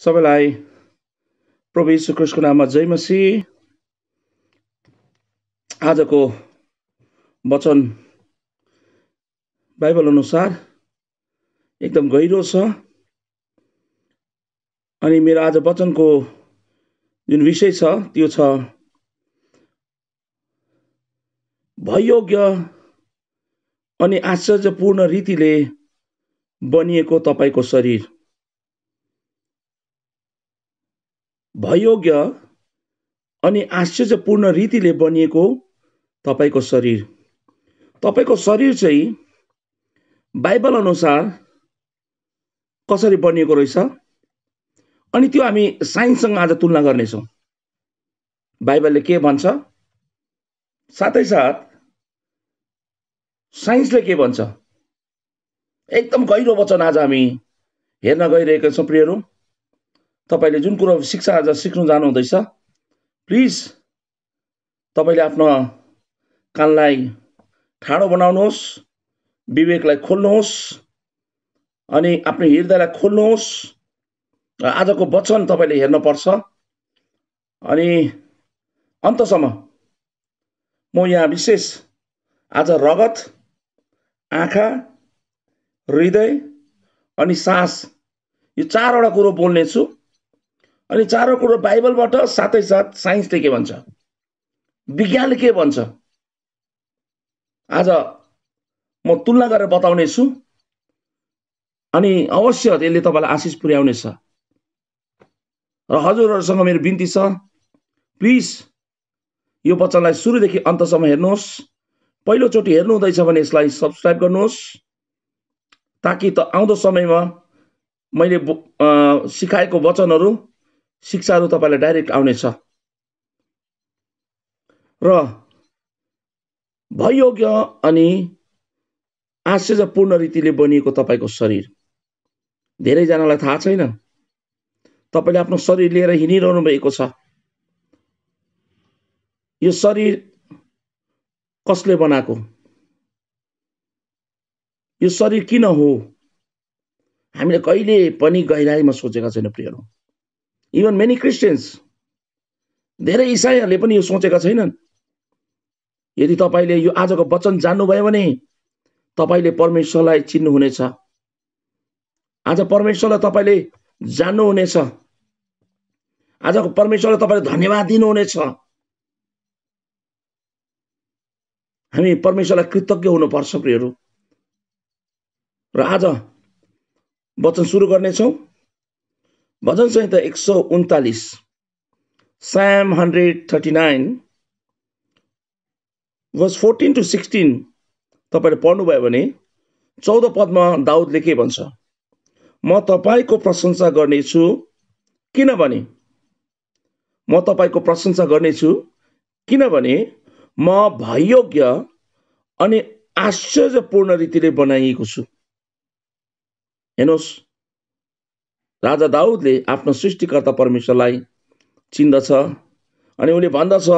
सबैलाई प्रभु यीशु क्रिस्टको नाममा जयमसी आजको वचन बाइबल अनुसार एकदम गहिरो छ अनि मेरो आज वचनको जुन विषय छ त्यो छ भयोग्य अनि आश्चर्यपूर्ण रीतिले बनिएको तपाईँको शरीर भयोग्य अनि आश्चर्यपूर्ण रीतिले बनिएको तपाईँको शरीर तपाईँको शरीर चाहिँ बाइबल अनुसार कसरी बनिएको रहेछ अनि त्यो हामी साइन्ससँग आज तुलना गर्नेछौँ बाइबलले के भन्छ साथै साथ साइन्सले के भन्छ एकदम गहिरो वचन आज हामी हेर्न गइरहेका छौँ प्रियहरू तपाईँले जुन कुरो शिक्षा आज सिक्नु जानुहुँदैछ प्लिज तपाईँले आफ्नो कानलाई ठाडो बनाउनुहोस् विवेकलाई खोल्नुहोस् अनि आफ्नो हृदयलाई खोल्नुहोस् र आजको वचन तपाईँले हेर्नुपर्छ अनि अन्तसम्म म यहाँ विशेष आज रगत आँखा हृदय अनि सास यो चारवटा कुरो बोल्नेछु अनि चारौँ कुरो बाइबलबाट साथै साथ साइन्सले के भन्छ विज्ञानले के भन्छ आज म तुलना गरेर बताउने छु अनि अवश्य यसले तपाईँलाई आशिष पुर्याउनेछ र हजुरहरूसँग मेरो बिन्ती छ प्लिज यो वचनलाई सुरुदेखि अन्तसम्म हेर्नुहोस् पहिलोचोटि हेर्नु हुँदैछ भने यसलाई सब्सक्राइब गर्नुहोस् ताकि त आउँदो समयमा मैले सिकाएको वचनहरू शिक्षाहरू तपाईँलाई डाइरेक्ट आउनेछ र भयोग्य अनि आश्चर्यपूर्ण रीतिले बनिएको तपाईँको शरीर धेरैजनालाई थाहा छैन तपाईँले आफ्नो शरीर लिएर हिँडिरहनु भएको छ यो शरीर कसले बनाएको यो शरीर किन हो हामीले कहिले पनि गहिराइमा सोचेका छैनौँ प्रियहरू इभन मेनी क्रिस्चियन्स धेरै इसाईहरूले पनि यो सोचेका छैनन् यदि तपाईँले यो आजको वचन जान्नुभयो भने तपाईँले परमेश्वरलाई चिन्नुहुनेछ आज परमेश्वरलाई तपाईँले जान्नुहुनेछ आजको परमेश्वरलाई तपाईँले धन्यवाद दिनुहुनेछ हामी परमेश्वरलाई कृतज्ञ हुनुपर्छ प्रियहरू र आज वचन सुरु गर्नेछौँ भजन संहिता एक सौ उन्तालिस Psalm hundred thirty nine verse fourteen to sixteen तपाईँले पढ्नुभयो भने चौध पदमा दाउदले के भन्छ म तपाईँको प्रशंसा गर्नेछु किनभने म तपाईँको प्रशंसा गर्नेछु किनभने म भयोग्य अनि आश्चर्यपूर्ण रीतिले बनाइएको छु हेर्नुहोस् राजा दाउदले आफ्नो सृष्टिकर्ता परमेश्वरलाई चिन्दछ अनि उसले भन्दछ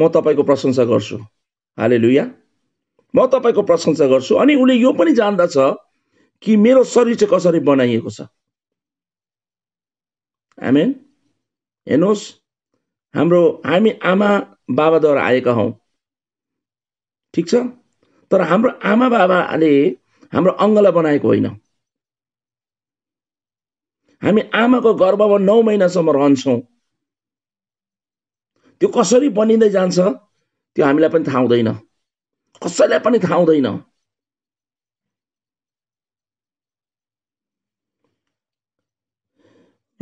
म तपाईँको प्रशंसा गर्छु हाले लुया म तपाईँको प्रशंसा गर्छु अनि उसले यो पनि जान्दछ कि मेरो शरीर चाहिँ कसरी बनाइएको छ हामी हेर्नुहोस् हाम्रो हामी आमा बाबाद्वारा आएका हौँ ठिक छ तर हाम्रो आमा बाबाले हाम्रो अङ्गलाई बनाएको होइन हामी आमाको गर्भमा नौ महिनासम्म रहन्छौँ त्यो कसरी बनिँदै जान्छ त्यो हामीलाई पनि थाहा हुँदैन कसैलाई पनि थाहा हुँदैन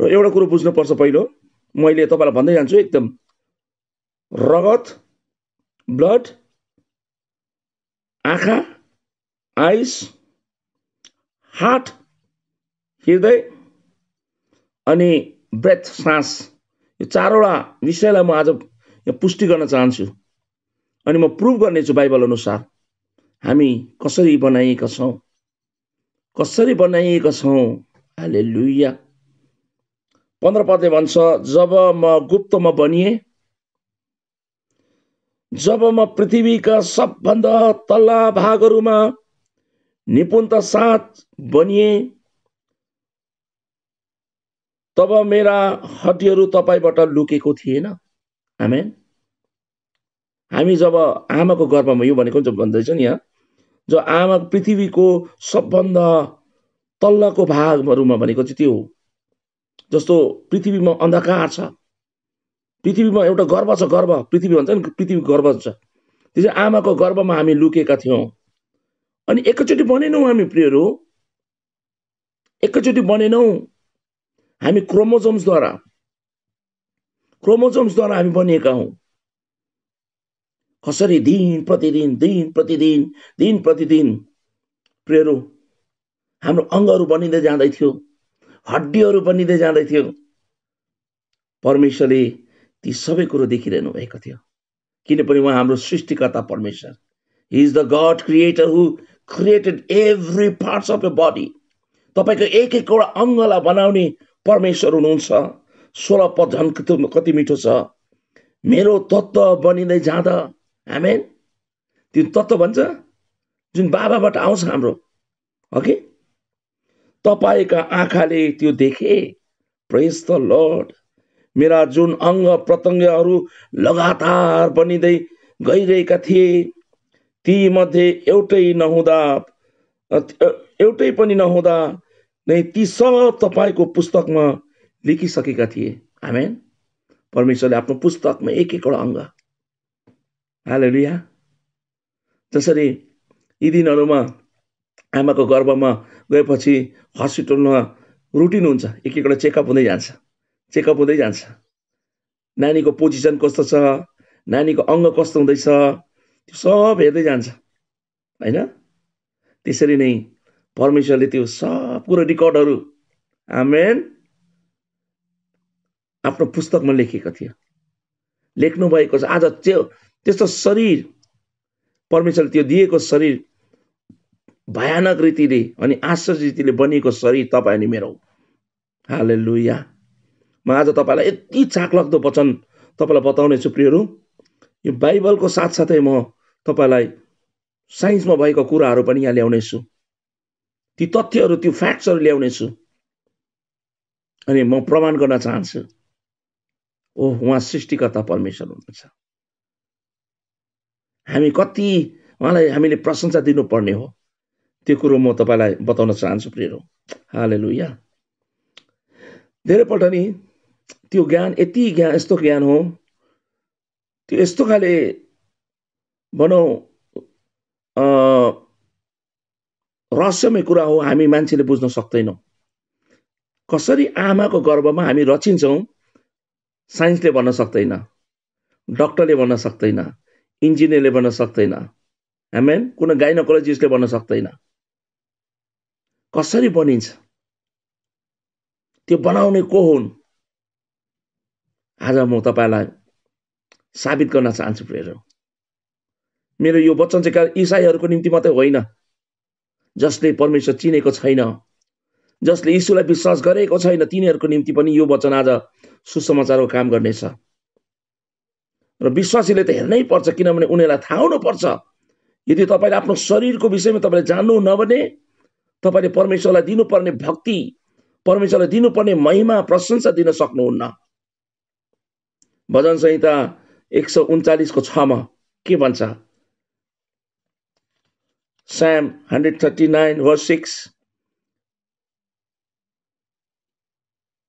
र एउटा कुरो बुझ्नुपर्छ पहिलो मैले तपाईँलाई भन्दै जान्छु एकदम रगत ब्लड आँखा आइस हार्ट हृदय अनि ब्रेथ सास यो चारवटा विषयलाई म आज यहाँ पुष्टि गर्न चाहन्छु अनि म प्रुभ गर्नेछु बाइबल अनुसार हामी कसरी बनाइएका छौँ कसरी बनाइएका छौँ हाले लुइया पन्ध्र पदले भन्छ जब म गुप्तमा बनिएँ जब म पृथ्वीका सबभन्दा तल्ला भागहरूमा निपुणता साथ बनिएँ तब मेरा हड्डीहरू तपाईँबाट लुकेको थिएन हामी हामी जब आमाको गर्भमा यो भनेको जब भन्दैछ नि यहाँ जो आमा पृथ्वीको सबभन्दा तल्लको भागहरूमा भनेको चाहिँ त्यो हो जस्तो पृथ्वीमा अन्धकार छ पृथ्वीमा एउटा गर्व छ गर्व पृथ्वी भन्छ नि पृथ्वी गर्व छ त्यसै आमाको गर्वमा हामी लुकेका थियौँ अनि एकैचोटि बनेनौँ हामी प्रियहरू एकैचोटि बनेनौँ हामी क्रोमोजोम्सद्वारा क्रोमोजोम्सद्वारा हामी बनिएका हौँ कसरी दिन प्रतिदिन दिन प्रतिदिन दिन प्रतिदिन प्रेरो हाम्रो अङ्गहरू बनिँदै जाँदै थियो हड्डीहरू बनिँदै जाँदै थियो परमेश्वरले ती सबै कुरो देखिरहनु भएको थियो किनभने उहाँ हाम्रो सृष्टिकर्ता परमेश्वर he is the God creator who created every parts of your body तपाईँको एक एकवटा अङ्गलाई बनाउने परमेश्वर हुनुहुन्छ सोह्र पद झन् कति मिठो छ मेरो तत्त्व बनिँदै जाँदा हामी त्यो तत्त्व भन्छ जुन बाबाबाट आउँछ हाम्रो ओके तपाईँका आँखाले त्यो देखे प्रेस द लर्ड मेरा जुन अङ्ग प्रत्यङ्गहरू लगातार बनिँदै गइरहेका थिए मध्ये एउटै नहुँदा एउटै पनि नहुँदा नै ती सब तपाईँको पुस्तकमा लेखिसकेका थिए हामी परमेश्वरले आफ्नो पुस्तकमा एक एकवटा अङ्ग हाल लुया जसरी यी दिनहरूमा आमाको गर्भमा गएपछि हस्पिटलमा रुटिन हुन्छ एक एकवटा चेकअप हुँदै जान्छ चेकअप हुँदै जान्छ नानीको पोजिसन कस्तो छ नानीको अङ्ग कस्तो हुँदैछ त्यो सब हेर्दै जान्छ होइन त्यसरी नै परमेश्वरले त्यो सब कुरो रेकर्डहरू आमेन आफ्नो पुस्तकमा लेखेको थियो लेख्नु भएको छ आज त्यो त्यस्तो शरीर परमेश्वरले त्यो दिएको शरीर भयानक रीतिले अनि आश्चर्य रीतिले बनिएको शरीर तपाईँ अनि मेरो हाले लुया म आज तपाईँलाई यति चाकलाग्दो वचन तपाईँलाई छु प्रियहरू यो बाइबलको साथसाथै म तपाईँलाई साइन्समा भएको कुराहरू पनि यहाँ ल्याउनेछु ती तथ्यहरू त्यो फ्याक्ट्सहरू ल्याउनेछु अनि म प्रमाण गर्न चाहन्छु ओ उहाँ सृष्टिकर्ता परमेश्वर हुनुहुन्छ हामी कति उहाँलाई हामीले प्रशंसा दिनुपर्ने हो त्यो कुरो म तपाईँलाई बताउन चाहन्छु प्रेरो हाले लुया धेरैपल्ट नि त्यो ज्ञान यति ज्ञान यस्तो ज्ञान हो त्यो यस्तो खाले भनौँ रहस्यमय कुरा हो हामी मान्छेले बुझ्न सक्दैनौँ कसरी आमाको गर्वमा हामी रचिन्छौँ साइन्सले भन्न सक्दैन डक्टरले भन्न सक्दैन इन्जिनियरले भन्न सक्दैन हामी कुनै गाइनोकोलोजिस्टले भन्न सक्दैन कसरी बनिन्छ त्यो बनाउने को हुन् आज म तपाईँलाई साबित गर्न चाहन्छु प्रेर मेरो यो वचन चाहिँ इसाईहरूको निम्ति मात्रै होइन जसले परमेश्वर चिनेको छैन जसले यीशुलाई विश्वास गरेको छैन तिनीहरूको निम्ति पनि यो वचन आज सुसमाचारको काम गर्नेछ र विश्वासीले त हेर्नै पर्छ किनभने उनीहरूलाई थाहा हुनुपर्छ यदि तपाईँले आफ्नो शरीरको विषयमा तपाईँले जान्नुहुन्न भने तपाईँले परमेश्वरलाई दिनुपर्ने भक्ति परमेश्वरलाई दिनुपर्ने महिमा प्रशंसा दिन सक्नुहुन्न भजन संहिता एक सौ उन्चालिसको छमा के भन्छ Psalm 139 वर्स सिक्स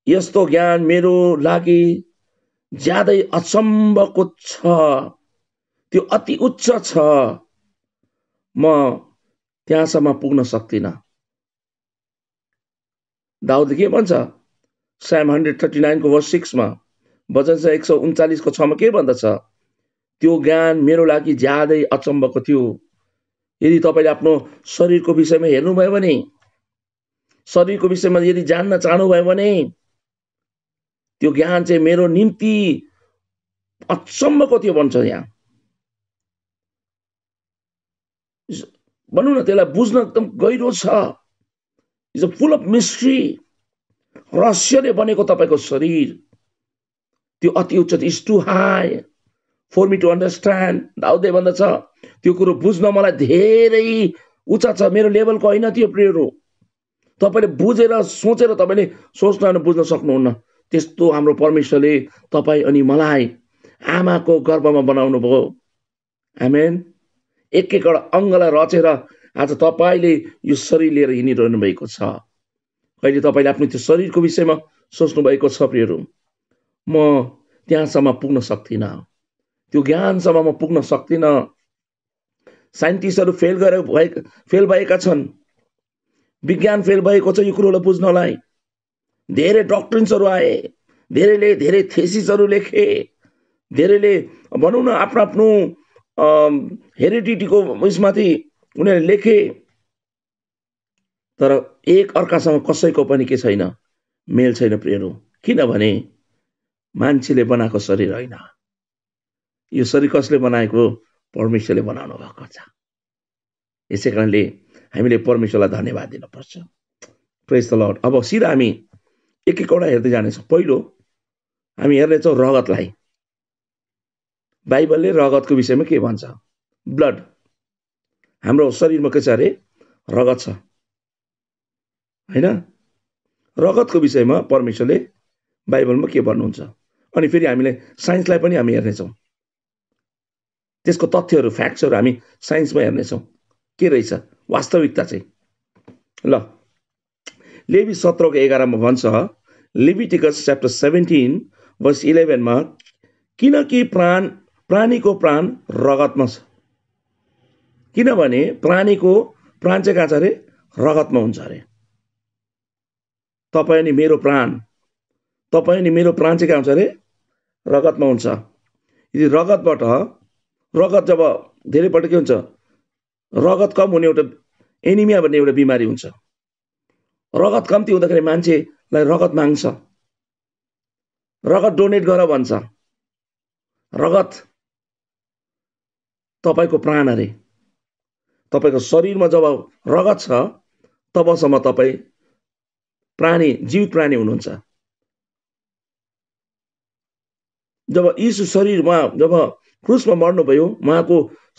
यस्तो ज्ञान मेरो लागि ज्यादै अचम्मको छ त्यो अति उच्च छ म त्यहाँसम्म पुग्न सक्दिनँ दाउद के भन्छ स्याम हन्ड्रेड थर्टी नाइनको वर्ष सिक्समा वचन छ एक सौ उन्चालिसको छमा के भन्दछ त्यो ज्ञान मेरो लागि ज्यादै अचम्मको थियो यदि तपाईँले आफ्नो शरीरको विषयमा हेर्नुभयो भने शरीरको विषयमा यदि जान्न चाहनुभयो भने त्यो ज्ञान चाहिँ मेरो निम्ति अचम्मको त्यो भन्छ यहाँ भनौँ न त्यसलाई बुझ्न एकदम गहिरो छ is a full of mystery रहस्यले बनेको तपाईँको शरीर त्यो अति उच्च is too high for me to understand दाउदै भन्दछ त्यो कुरो बुझ्न मलाई धेरै उच्च छ मेरो लेभलको होइन त्यो प्रेयर हो तपाईँले बुझेर सोचेर तपाईँले सोच्न अनि बुझ्न सक्नुहुन्न त्यस्तो हाम्रो परमेश्वरले तपाईँ अनि मलाई आमाको गर्वमा बनाउनु भयो आमेन एक एकवटा अङ्गलाई रचेर आज तपाईँले यो शरीर लिएर हिँडिरहनु भएको छ कहिले तपाईँले आफ्नो त्यो शरीरको विषयमा सोच्नु भएको छ प्रियहरू म त्यहाँसम्म पुग्न सक्दिनँ त्यो ज्ञानसम्ममा पुग्न सक्दिनँ साइन्टिस्टहरू फेल गरेर भए फेल भएका छन् विज्ञान फेल भएको छ यो कुरोलाई बुझ्नलाई धेरै डक्ट्रिन्सहरू आए धेरैले धेरै थेसिसहरू लेखे धेरैले भनौँ न आफ्नो आफ्नो हेरिडिटीको उयसमाथि उनीहरूले लेखे तर एक अर्कासँग कसैको पनि के छैन मेल छैन प्रेरो किनभने मान्छेले बनाएको शरीर होइन यो शरीर कसले बनाएको परमेश्वरले बनाउनु भएको छ यसै कारणले हामीले परमेश्वरलाई धन्यवाद दिनुपर्छ प्रेस त लर्ड अब सिधा हामी एक एकवटा हेर्दै जानेछौँ पहिलो हामी हेर्नेछौँ रगतलाई बाइबलले रगतको विषयमा के भन्छ ब्लड हाम्रो शरीरमा के छ अरे रगत छ होइन रगतको विषयमा परमेश्वरले बाइबलमा के भन्नुहुन्छ अनि फेरि हामीले साइन्सलाई पनि हामी हेर्नेछौँ त्यसको तथ्यहरू फ्याक्ट्सहरू हामी साइन्समा हेर्नेछौँ के रहेछ वास्तविकता चाहिँ ल लेबी सत्रको एघारमा भन्छ लिबिटिकस च्याप्टर सेभेन्टिन वर्ष इलेभेनमा किनकि प्राण प्राणीको प्राण रगतमा छ किनभने प्राणीको प्राण चाहिँ कहाँ छ अरे रगतमा हुन्छ अरे तपाईँ अनि मेरो प्राण तपाईँ अनि मेरो प्राण चाहिँ कहाँ हुन्छ अरे रगतमा हुन्छ यदि रगतबाट रगत जब धेरैपल्ट के हुन्छ रगत कम हुने एउटा एनिमिया भन्ने एउटा बिमारी हुन्छ रगत कम्ती हुँदाखेरि मान्छेलाई रगत माग्छ रगत डोनेट गर भन्छ रगत तपाईँको प्राण अरे तपाईँको शरीरमा जब रगत छ तबसम्म तपाईँ प्राणी जीवित प्राणी हुनुहुन्छ जब यीशु शरीरमा जब क्रुसमा मर्नुभयो उहाँको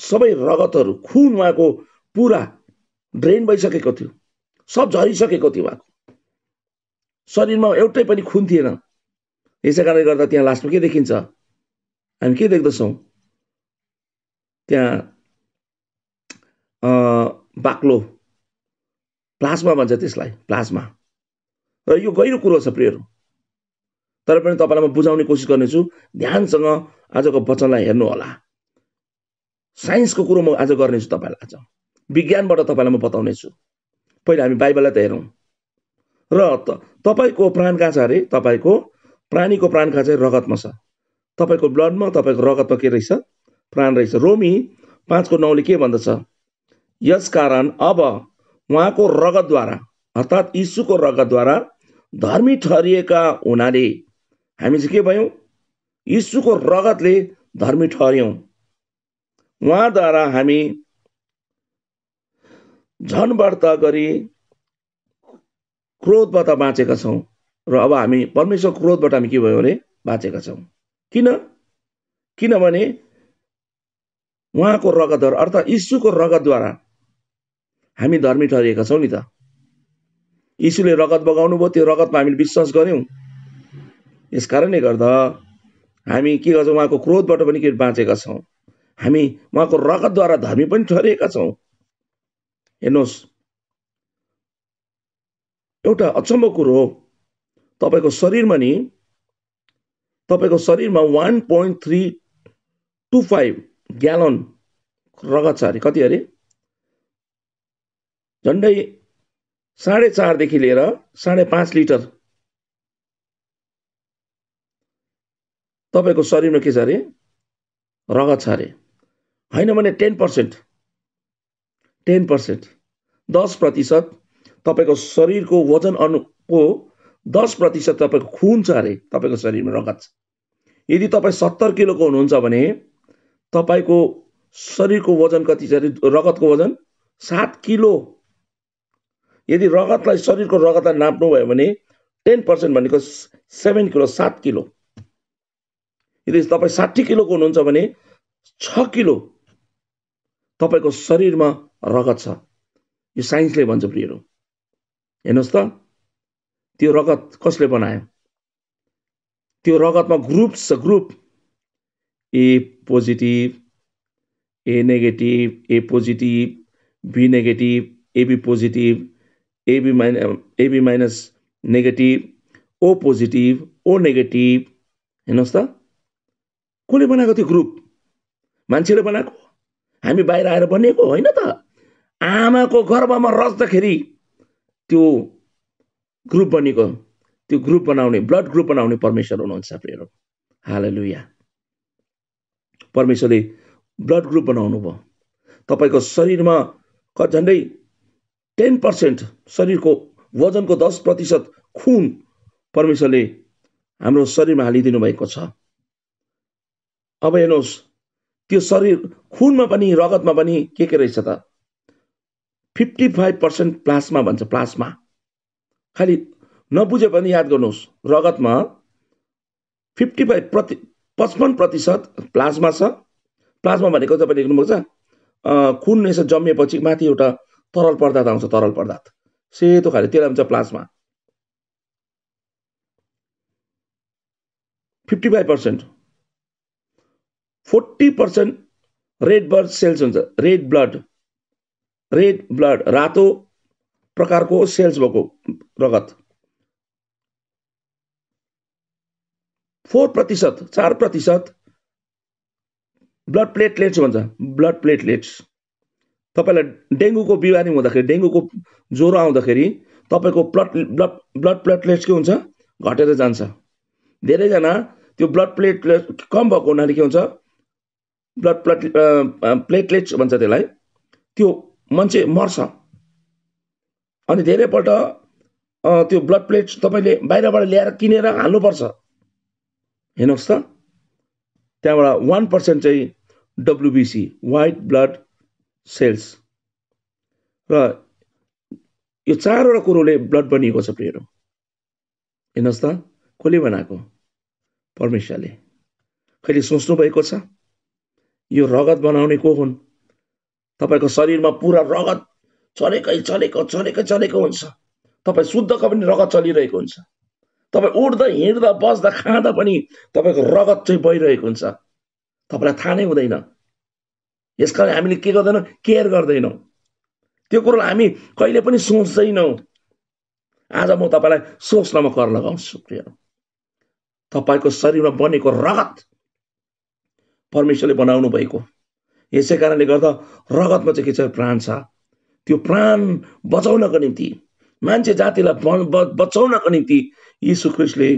सबै रगतहरू खुन उहाँको पुरा ड्रेन भइसकेको थियो सब झरिसकेको थियो उहाँको शरीरमा एउटै पनि खुन थिएन यसै कारणले गर्दा त्यहाँ लास्टमा के देखिन्छ हामी के देख्दछौँ त्यहाँ बाक्लो प्लाज्मा भन्छ त्यसलाई प्लाज्मा र यो गहिरो कुरो छ प्रियहरू तर पनि तपाईँलाई म बुझाउने कोसिस गर्नेछु ध्यानसँग आजको वचनलाई हेर्नुहोला साइन्सको कुरो म आज गर्नेछु तपाईँलाई आज विज्ञानबाट तपाईँलाई म बताउनेछु पहिला हामी बाइबललाई त हेरौँ र त तपाईँको प्राण कहाँ छ अरे तपाईँको प्राणीको प्राण कहाँ चाहिँ रगतमा छ तपाईँको ब्लडमा तपाईँको रगतमा के रहेछ प्राण रहेछ रोमी पाँचको नौले के भन्दछ यस कारण अब उहाँको रगतद्वारा अर्थात् यीशुको रगतद्वारा धर्मी ठहरिएका हुनाले हामी चाहिँ के भयौँ यीशुको रगतले धर्मी ठहर्यौँ उहाँद्वारा हामी झन व्रत गरी क्रोधबाट बाँचेका छौँ र अब हामी परमेश्वर क्रोधबाट हामी के भयो भने बाँचेका छौँ किन किनभने उहाँको रगतद्वारा अर्थात् यीशुको रगतद्वारा हामी धर्मी ठहरिएका छौँ नि त यीशुले रगत बगाउनु भयो त्यो रगतमा हामीले विश्वास गऱ्यौँ यस कारणले गर्दा हामी के गर्छौँ उहाँको क्रोधबाट पनि के बाँचेका छौँ हामी उहाँको रगतद्वारा धर्मी पनि ठहरिएका छौँ हेर्नुहोस् एउटा अचम्म कुरो हो तपाईँको शरीरमा नि तपाईँको शरीरमा one point three two five gallon रगत छ अरे कति अरे झन्डै साढे चारदेखि लिएर साढे पाँच लिटर तपाईँको शरीरमा के छ अरे रगत छ अरे होइन भने टेन पर्सेन्ट टेन पर्सेन्ट दस प्रतिशत तपाईँको शरीरको वजन अनुको दस प्रतिशत तपाईँको खुन छ अरे तपाईँको शरीरमा रगत छ यदि तपाईँ सत्तर किलोको हुनुहुन्छ भने तपाईँको शरीरको वजन कति छ अरे रगतको वजन सात किलो यदि रगतलाई शरीरको रगतलाई नाप्नुभयो भने टेन पर्सेन्ट भनेको सेभेन किलो सात किलो यदि तपाईँ साठी किलोको हुनुहुन्छ भने छ किलो तपाईँको शरीरमा रगत छ यो साइन्सले भन्छ प्रियहरू हेर्नुहोस् त त्यो रगत कसले बनायो त्यो रगतमा ग्रुप छ group A positive A negative A positive B negative AB positive AB minus AB minus negative O positive O negative हेर्नुहोस् त कसले बनाएको त्यो ग्रुप मान्छेले बनाएको हामी बाहिर आएर बनिएको होइन त आमाको गर्भमा रच्दाखेरि त्यो ग्रुप बनेको त्यो ग्रुप बनाउने ब्लड ग्रुप बनाउने परमेश्वर हुनुहुन्छ प्रियहरू हाल लुया परमेश्वरले ब्लड ग्रुप बनाउनु भयो तपाईँको शरीरमा क झन्डै टेन पर्सेन्ट शरीरको वजनको दस प्रतिशत खुन परमेश्वरले हाम्रो शरीरमा हालिदिनु भएको छ अब हेर्नुहोस् त्यो शरीर खुनमा पनि रगतमा पनि के के रहेछ त फिफ्टी फाइभ पर्सेन्ट प्लास्मा भन्छ प्लास्मा खालि नबुझे पनि याद गर्नुहोस् रगतमा फिफ्टी फाइभ प्रति पचपन्न प्रतिशत प्लाज्मा छ प्लाज्मा भनेको तपाईँले लेख्नुभएको छ खुन यसो जम्मिएपछि माथि एउटा तरल पदार्थ आउँछ तरल पदार्थ सेतो खाले त्यसलाई हुन्छ plasma fifty five percent forty percent red blood cells हुन्छ रेड ब्लड रेड ब्लड रातो प्रकारको सेल्स भएको रगत फोर प्रतिशत चार प्रतिशत ब्लड प्लेटलेट्स भन्छ ब्लड प्लेटलेट्स तपाईँलाई डेङ्गुको बिमारी हुँदाखेरि डेङ्गुको ज्वरो आउँदाखेरि तपाईँको ब्लड ब्लड ब्लड प्लेटलेट्स के हुन्छ घटेर जान्छ धेरैजना त्यो ब्लड प्लेटलेट कम भएको हुनाले के हुन्छ ब्लड प्लेटलेट प्लेटलेट्स भन्छ त्यसलाई त्यो मान्छे मर्छ अनि धेरैपल्ट त्यो ब्लड प्लेट्स तपाईँले बाहिरबाट ल्याएर किनेर हाल्नुपर्छ हेर्नुहोस् त त्यहाँबाट वान पर्सेन्ट चाहिँ डब्लुबिसी वाइट ब्लड सेल्स र यो चारवटा कुरोले ब्लड बनिएको छ प्रियहरू हेर्नुहोस् त कसले बनाएको परमेश्वरले कहिले सोच्नु भएको छ यो रगत बनाउने को हुन् तपाईँको शरीरमा पुरा रगत चलेकै चलेको चलेकै चलेको हुन्छ तपाईँ शुद्धको पनि रगत चलिरहेको हुन्छ तपाईँ उठ्दा हिँड्दा बस्दा खाँदा पनि तपाईँको रगत चाहिँ बहिरहेको हुन्छ तपाईँलाई थाहा नै हुँदैन यस कारण हामीले के गर्दैनौँ केयर गर्दैनौँ त्यो कुरोलाई हामी कहिले पनि सोच्दैनौँ आज म तपाईँलाई सोच्नमा कर लगाउँछु प्रिय तपाईँको शरीरमा बनेको रगत परमेश्वरले बनाउनु भएको यसै कारणले गर्दा रगतमा चाहिँ के छ प्राण छ त्यो प्राण बचाउनको निम्ति मान्छे जातिलाई बचाउनको निम्ति यीशु ख्रिस्टले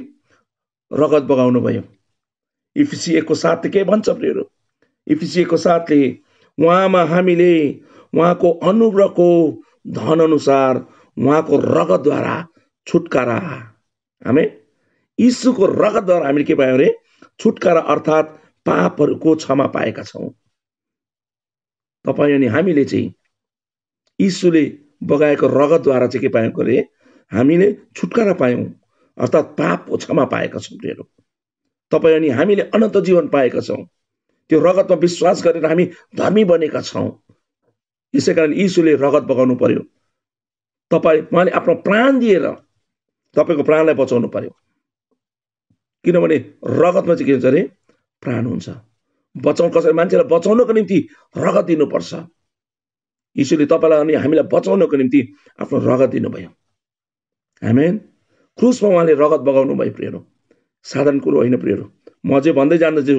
रगत बगाउनु भयो इफिसिएको साथले के भन्छ प्रेरो इफिसिएको साथले उहाँमा हामीले उहाँको अनुग्रहको धनअनुसार उहाँको रगतद्वारा छुटकारा हामी यीशुको रगतद्वारा हामीले के पायौँ अरे छुटकारा अर्थात् पापहरूको क्षमा पाएका छौँ तपाईँ अनि हामीले चाहिँ यीशुले बगाएको रगतद्वारा चाहिँ के पायौँ अरे हामीले छुटकारा पायौँ अर्थात् पापको क्षमा पाएका छौँ प्रियहरू तपाईँ अनि हामीले अनन्त जीवन पाएका छौँ त्यो रगतमा विश्वास गरेर हामी धर्मी बनेका छौँ यसै कारण यीशुले रगत बगाउनु पर्यो तपाईँ उहाँले आफ्नो प्राण दिएर तपाईँको प्राणलाई बचाउनु पर्यो किनभने रगतमा चाहिँ के हुन्छ अरे प्राण हुन्छ बचाउ कसरी मान्छेलाई बचाउनको निम्ति रगत दिनुपर्छ यसोले तपाईँलाई अनि हामीलाई बचाउनको निम्ति आफ्नो रगत दिनुभयो हामी क्रुसमा उहाँले रगत बगाउनु भयो प्रियहरू साधारण कुरो होइन प्रियहरू म अझै भन्दै जान्दछु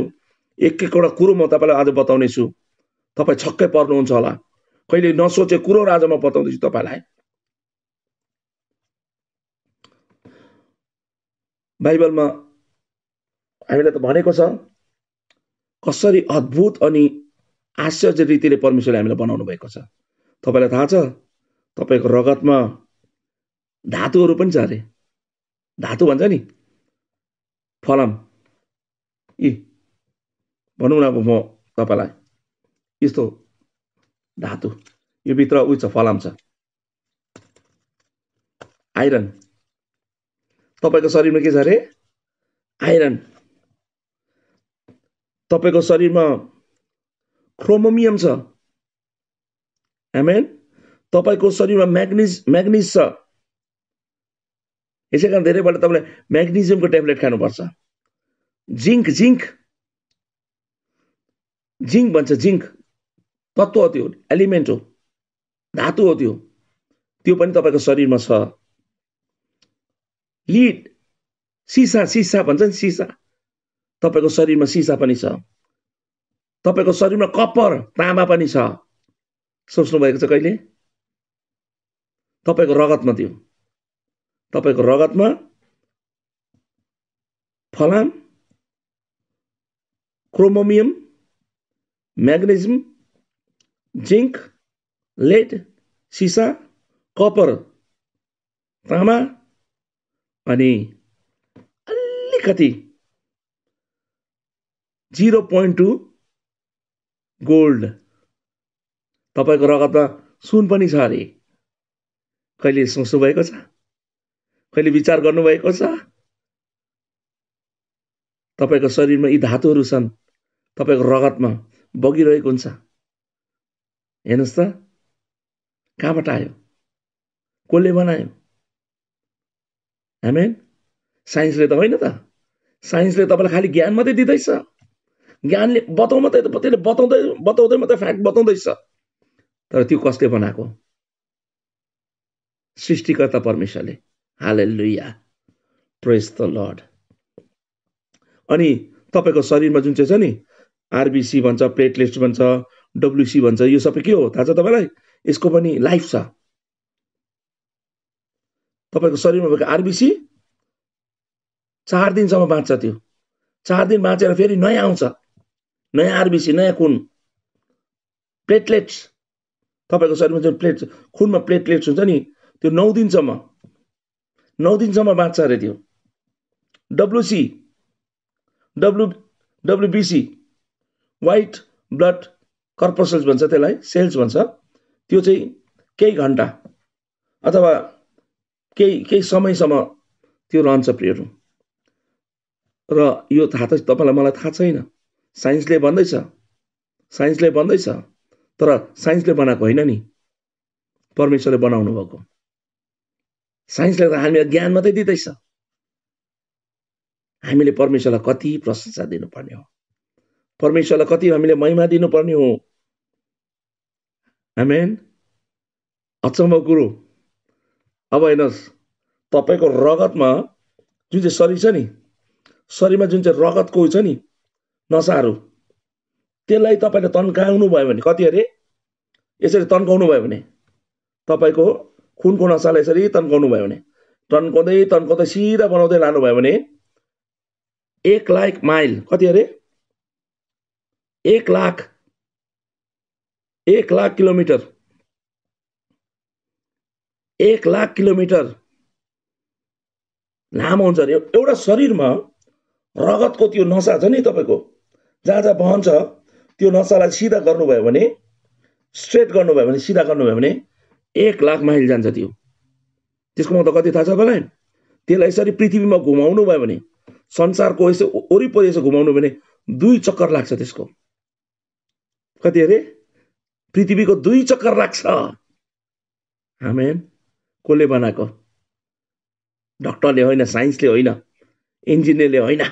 एक एकवटा कुरो म तपाईँलाई आज बताउने छु तपाईँ छक्कै पर्नुहुन्छ होला कहिले नसोचे कुरोहरू आज म बताउँदैछु तपाईँलाई बाइबलमा हामीलाई त भनेको छ कसरी अद्भुत अनि आश्चर्य रीतिले परमेश्वरले हामीलाई बनाउनु भएको छ तपाईँलाई थाहा छ तपाईँको रगतमा धातुहरू पनि छ अरे धातु भन्छ नि फलाम यी भनौँ न अब म तपाईँलाई यस्तो धातु यो भित्र उयो छ फलाम छ आइरन तपाईँको शरीरमा के छ अरे आइरन तपाईँको शरीरमा क्रोमोमियम छ एमएन तपाईँको शरीरमा म्याग्निज म्याग्निज छ यसै कारण धेरैबाट तपाईँले म्याग्निजियमको ट्याब्लेट खानुपर्छ जिङ्क जिङ्क जिङ्क भन्छ जिङ्क तत्त्व हो त्यो एलिमेन्ट हो धातु हो त्यो त्यो पनि तपाईँको शरीरमा छ लिड सिसा सिसा भन्छ नि सिसा तपाईँको शरीरमा सिसा पनि छ तपाईँको शरीरमा कपर तामा पनि छ सोच्नुभएको छ कहिले तपाईँको रगतमा त्यो तपाईँको रगतमा फलाम क्रोमोमियम म्याग्नेजियम जिङ्क लेड सिसा कपर तामा अनि अलिकति जिरो पोइन्ट 0.2 गोल्ड तपाईँको रगतमा सुन पनि छ अरे कहिले सोच्नुभएको छ कहिले विचार गर्नुभएको छ तपाईँको शरीरमा यी धातुहरू छन् तपाईँको रगतमा बगिरहेको हुन्छ हेर्नुहोस् त कहाँबाट आयो कसले बनायो हामी साइन्सले त होइन त साइन्सले तपाईँलाई खालि ज्ञान मात्रै दिँदैछ ज्ञानले बताउ मात्रै त त्यसले बताउँदै बताउँदै मात्रै फ्याक्ट बताउँदैछ तर त्यो कसले बनाएको सृष्टिकर्ता परमेश्वरले हाले लुया प्रेस द लर्ड अनि तपाईँको शरीरमा जुन चाहिँ छ नि आरबिसी भन्छ प्लेटलेट भन्छ डब्लुसी भन्छ यो सबै के हो थाहा छ तपाईँलाई यसको पनि लाइफ छ तपाईँको शरीरमा भएको आरबिसी चार दिनसम्म बाँच्छ त्यो चार दिन बाँचेर फेरि नयाँ आउँछ नयाँ आरबिसी नयाँ खुन प्लेटलेट्स तपाईँको शरीरमा जुन प्लेट खुनमा प्लेटलेट्स हुन्छ नि त्यो नौ दिनसम्म नौ दिनसम्म बाँच्छ अरे त्यो WC W WBC white blood corpuscles भन्छ त्यसलाई सेल्स भन्छ त्यो चाहिँ केही घन्टा अथवा केही केही समयसम्म त्यो रहन्छ प्रियहरू र यो थाहा त तपाईँलाई मलाई थाहा छैन साइन्सले भन्दैछ साइन्सले भन्दैछ तर साइन्सले बनाएको होइन नि परमेश्वरले बनाउनु भएको साइन्सले त हामीलाई ज्ञान मात्रै दिँदैछ हामीले परमेश्वरलाई कति प्रशंसा दिनुपर्ने हो परमेश्वरलाई कति हामीले महिमा दिनुपर्ने हो आमेन अचम्म कुरो अब हेर्नुहोस् तपाईँको रगतमा जुन चाहिँ शरीर छ नि शरीरमा जुन चाहिँ रगतको छ नि नसाहरू त्यसलाई तपाईँले तन्काउनु भयो भने कति अरे यसरी तन्काउनु भयो भने तपाईँको खुनको नसालाई यसरी तन्काउनु भयो भने तन्काउँदै तन्काउँदै सिधा बनाउँदै लानुभयो भने एक लाख माइल कति अरे एक लाख एक लाख किलोमिटर एक लाख किलोमिटर लामो हुन्छ अरे एउटा शरीरमा रगतको त्यो नसा छ नि तपाईँको जहाँ जहाँ बहन्छ त्यो नसालाई सिधा गर्नुभयो भने स्ट्रेट गर्नुभयो भने सिधा गर्नुभयो भने एक लाख माइल जान्छ त्यो त्यसको त कति थाहा छ तपाईँलाई त्यसलाई यसरी पृथ्वीमा घुमाउनु भयो भने संसारको यसो वरिपरि यसो घुमाउनु भने दुई चक्कर लाग्छ त्यसको कति अरे पृथ्वीको दुई चक्कर लाग्छ हामी कसले बनाएको डक्टरले होइन साइन्सले होइन इन्जिनियरले होइन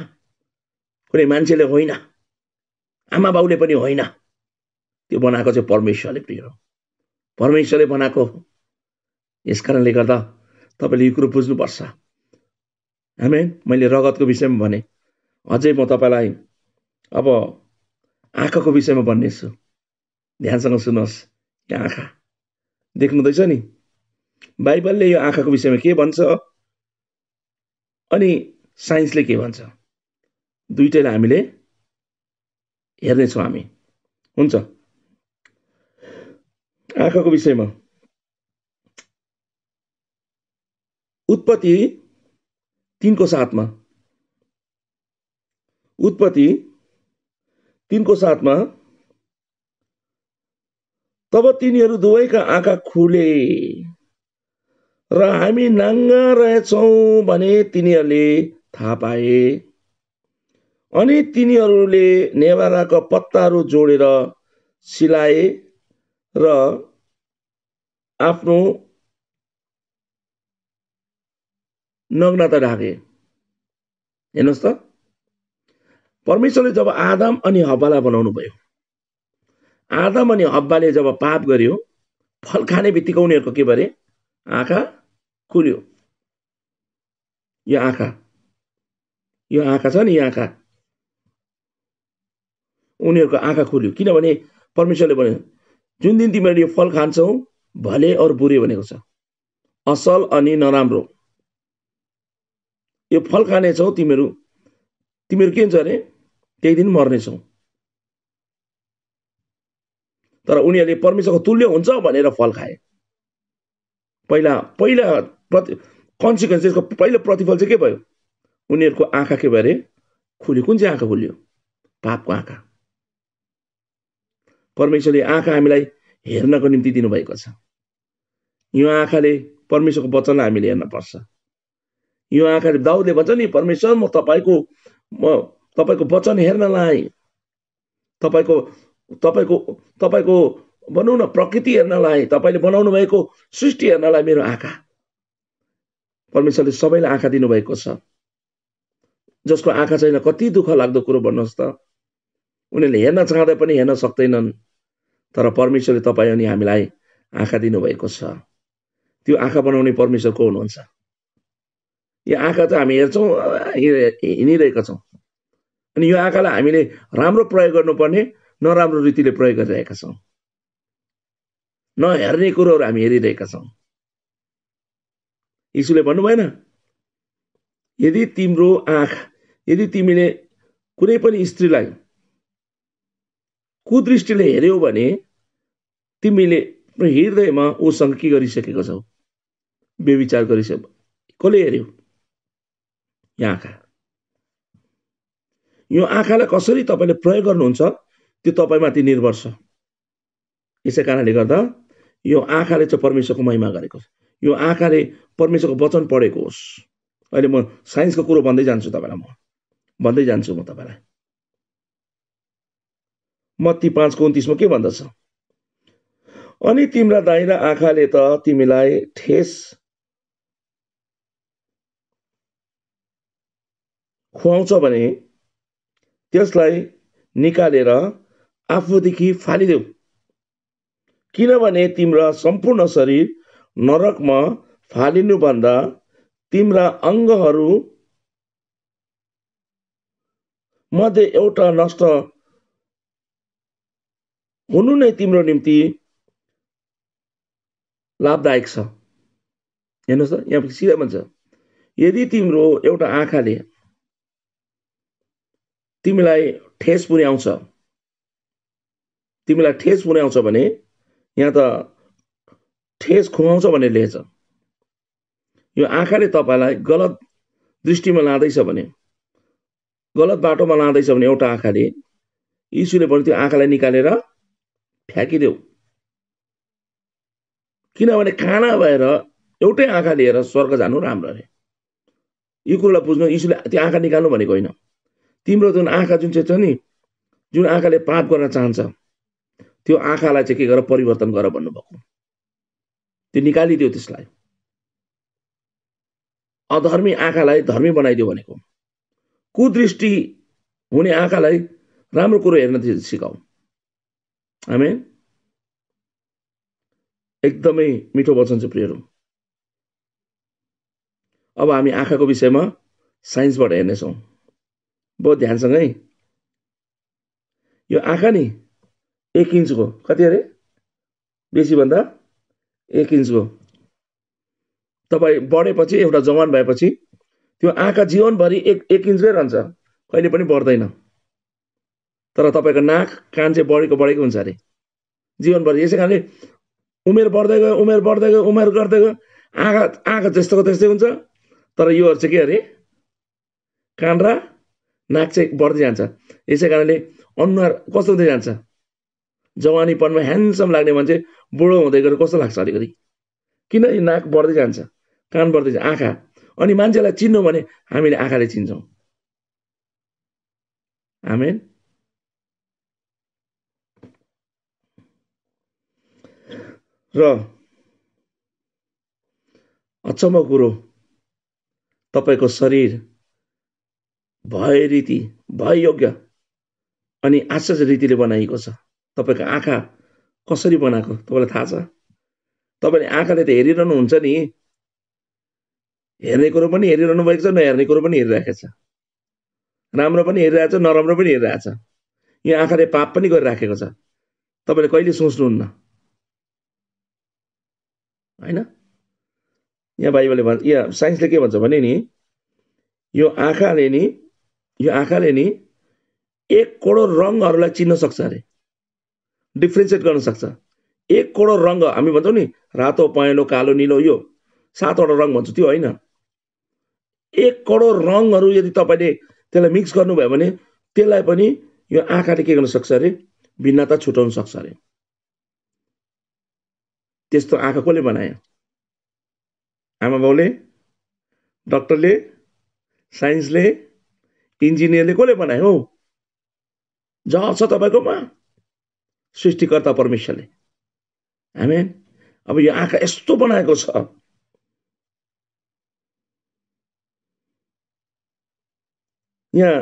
कुनै मान्छेले होइन आमा बाउले पनि होइन त्यो बनाएको चाहिँ परमेश्वरले प्रिय हो परमेश्वरले बनाएको हो यस कारणले गर्दा तपाईँले यो कुरो बुझ्नुपर्छ हामी मैले रगतको विषयमा भने अझै म तपाईँलाई अब आँखाको विषयमा भन्नेछु ध्यानसँग सुन्नुहोस् यहाँ आँखा देख्नुहुँदैछ नि बाइबलले यो आँखाको विषयमा के भन्छ अनि साइन्सले के भन्छ दुइटैलाई हामीले हेर्नेछौँ हामी हुन्छ आँखाको विषयमा उत्पत्ति तिनको साथमा उत्पत्ति तिनको साथमा तब तिनीहरू दुवैका आँखा खुले र हामी नाङ्गा रहेछौँ भने तिनीहरूले थाहा पाए अनि तिनीहरूले नेवाराको पत्ताहरू जोडेर सिलाए र आफ्नो नग्नता ढाके हेर्नुहोस् त परमेश्वरले जब आदम अनि हब्बालाई बनाउनु भयो आदम अनि हब्बाले जब पाप गर्यो फल खाने बित्तिकै उनीहरूको के भरे आँखा खुल्यो यो आँखा यो आँखा छ नि यो आँखा उनीहरूको आँखा खोल्यो किनभने परमेश्वरले भन्यो जुन दिन तिमीहरूले यो फल खान्छौ भले अरू बुरे भनेको छ असल अनि नराम्रो यो फल खानेछौ तिमीहरू तिमीहरू के हुन्छ अरे त्यही दिन मर्नेछौ तर उनीहरूले परमेश्वरको तुल्य हुन्छ भनेर फल खाए पहिला पहिला प्रति कन्सिक्वेन्स त्यसको पहिलो प्रतिफल चाहिँ के भयो उनीहरूको आँखा के भयो अरे खुल्यो कुन चाहिँ आँखा खुल्यो पापको आँखा परमेश्वरले आँखा हामीलाई हेर्नको निम्ति दिनुभएको छ यो आँखाले परमेश्वरको वचनलाई हामीले हेर्न पर्छ यो आँखाले दाउले भन्छ नि परमेश्वर म तपाईँको म तपाईँको वचन हेर्नलाई तपाईँको तपाईँको तपाईँको भनौँ न प्रकृति हेर्नलाई तपाईँले बनाउनु भएको सृष्टि हेर्नलाई मेरो आँखा परमेश्वरले सबैलाई आँखा दिनुभएको छ जसको आँखा छैन कति दुःख लाग्दो कुरो भन्नुहोस् त उनीहरूले हेर्न चाहँदै पनि हेर्न सक्दैनन् तर परमेश्वरले तपाईँ अनि हामीलाई आँखा दिनुभएको छ त्यो आँखा बनाउने परमेश्वर को हुनुहुन्छ यो आँखा त हामी हेर्छौँ हिँडिरहेका छौँ अनि यो आँखालाई हामीले राम्रो प्रयोग गर्नुपर्ने नराम्रो रीतिले प्रयोग गरिरहेका छौँ नहेर्ने कुरोहरू हामी हेरिरहेका छौँ यीशुले भन्नु भएन यदि तिम्रो आँखा यदि तिमीले कुनै पनि स्त्रीलाई कुदृष्टिले हेऱ्यौ भने तिमीले हृदयमा उसँग के गरिसकेको छौ बेविचार गरिसक्यो कसले हेऱ्यौ यो आँखा यो आँखालाई कसरी तपाईँले प्रयोग गर्नुहुन्छ त्यो तपाईँमाथि निर्भर छ यसै कारणले गर्दा यो आँखाले चाहिँ परमेश्वरको महिमा गरेको छ यो आँखाले परमेश्वरको वचन पढेको होस् अहिले म साइन्सको कुरो भन्दै जान्छु तपाईँलाई म भन्दै जान्छु म तपाईँलाई मत्ती पाँचको उन्तिसमा के भन्दछ अनि तिम्रा दाहिना आँखाले त तिमीलाई ठेस खुवाउँछ भने त्यसलाई निकालेर आफूदेखि फालिदेऊ किनभने तिम्रा सम्पूर्ण शरीर नरकमा फालिनुभन्दा तिम्रा अङ्गहरू मध्ये एउटा नष्ट हुनु नै तिम्रो निम्ति लाभदायक छ हेर्नुहोस् त यहाँ सिधा भन्छ यदि तिम्रो एउटा आँखाले तिमीलाई ठेस पुर्याउँछ तिमीलाई ठेस पुर्याउँछ भने यहाँ त ठेस खुवाउँछ भनेर लेखेछ यो आँखाले तपाईँलाई गलत दृष्टिमा लाँदैछ भने गलत बाटोमा लाँदैछ भने एउटा आँखाले यीशुले पनि त्यो आँखालाई निकालेर फ्याँकिदेऊ किनभने खाना भएर एउटै आँखा लिएर स्वर्ग जानु राम्रो अरे यो कुरोलाई बुझ्नु इसुले त्यो आँखा निकाल्नु भनेको होइन तिम्रो जुन आँखा जुन चाहिँ छ नि जुन आँखाले पाप गर्न चाहन्छ त्यो आँखालाई चाहिँ के गर परिवर्तन गर भन्नुभएको त्यो निकालिदियो त्यसलाई अधर्मी आँखालाई धर्मी बनाइदियो भनेको कुदृष्टि हुने आँखालाई राम्रो कुरो हेर्न सिकाऊ हामी एकदमै मिठो वचन छ प्रियहरू अब हामी आँखाको विषयमा साइन्सबाट हेर्नेछौँ बहुत ध्यानसँगै यो आँखा नि एक इन्चको कति अरे बेसीभन्दा एक इन्चको तपाईँ बढेपछि एउटा जवान भएपछि त्यो आँखा जीवनभरि एक एक इन्चकै रहन्छ कहिले पनि बढ्दैन तर तपाईँको नाक कान चाहिँ बढेको बढेको हुन्छ अरे जीवनभरि यसै कारणले उमेर बढ्दै गयो उमेर बढ्दै गयो उमेर गर्दै गयो आँखा आँखा त्यस्तोको त्यस्तै हुन्छ तर योहरू चाहिँ के अरे कान र नाक चाहिँ बढ्दै जान्छ यसै कारणले अनुहार कस्तो हुँदै जान्छ जवानीपनमा ह्यान्डसम लाग्ने मान्छे बुढो हुँदै गएर कस्तो लाग्छ अलिकति किन यो नाक बढ्दै जान्छ कान बढ्दै जान्छ आँखा अनि मान्छेलाई चिन्नु भने हामीले आँखाले चिन्छौँ हामी र अचम्म कुरो तपाईँको शरीर भय रीति भययोग्य अनि आश्चर्य रीतिले बनाइएको छ तपाईँको आँखा कसरी बनाएको तपाईँलाई थाहा छ तपाईँले आँखाले त हेरिरहनुहुन्छ नि हेर्ने कुरो पनि हेरिरहनु भएको छ नहेर्ने कुरो पनि हेरिरहेको छ राम्रो पनि हेरिरहेछ नराम्रो पनि हेरिरहेछ यो आँखाले पाप पनि गरिराखेको छ तपाईँले कहिले सोच्नुहुन्न होइन यहाँ बाइबलले भन्छ यहाँ साइन्सले के भन्छ भने नि यो आँखाले नि यो आँखाले नि एक करोड रङहरूलाई चिन्न सक्छ अरे डिफ्रेन्सिएट गर्न सक्छ एक करोड रङ हामी भन्छौँ नि रातो पहेँलो कालो निलो यो सातवटा रङ भन्छौँ त्यो होइन एक करोड रङहरू यदि तपाईँले त्यसलाई मिक्स गर्नुभयो भने त्यसलाई पनि यो आँखाले के गर्न सक्छ अरे भिन्नता छुट्याउन सक्छ अरे त्यस्तो आँखा कसले बनायो आमा बाउले डक्टरले साइन्सले इन्जिनियरले कसले बनायो हौ जवाब छ तपाईँकोमा सृष्टिकर्ता परमेश्वरले हामी अब यो आँखा यस्तो बनाएको छ यहाँ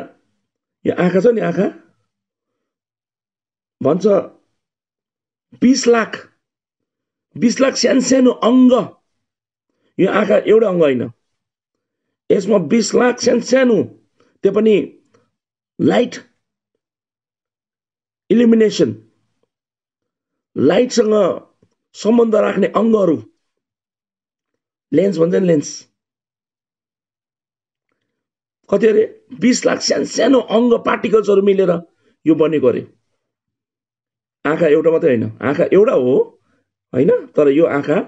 यो आँखा छ नि आँखा भन्छ बिस लाख बिस लाख सानसानो अङ्ग यो आँखा एउटा अङ्ग होइन यसमा बिस लाख सानसानो त्यो पनि लाइट इलिमिनेसन लाइटसँग सम्बन्ध राख्ने अङ्गहरू लेन्स भन्छ नि लेन्स कति अरे बिस लाख सानसानो अङ्ग पार्टिकल्सहरू मिलेर यो बनेको अरे आँखा एउटा मात्रै होइन आँखा एउटा हो होइन तर यो आँखा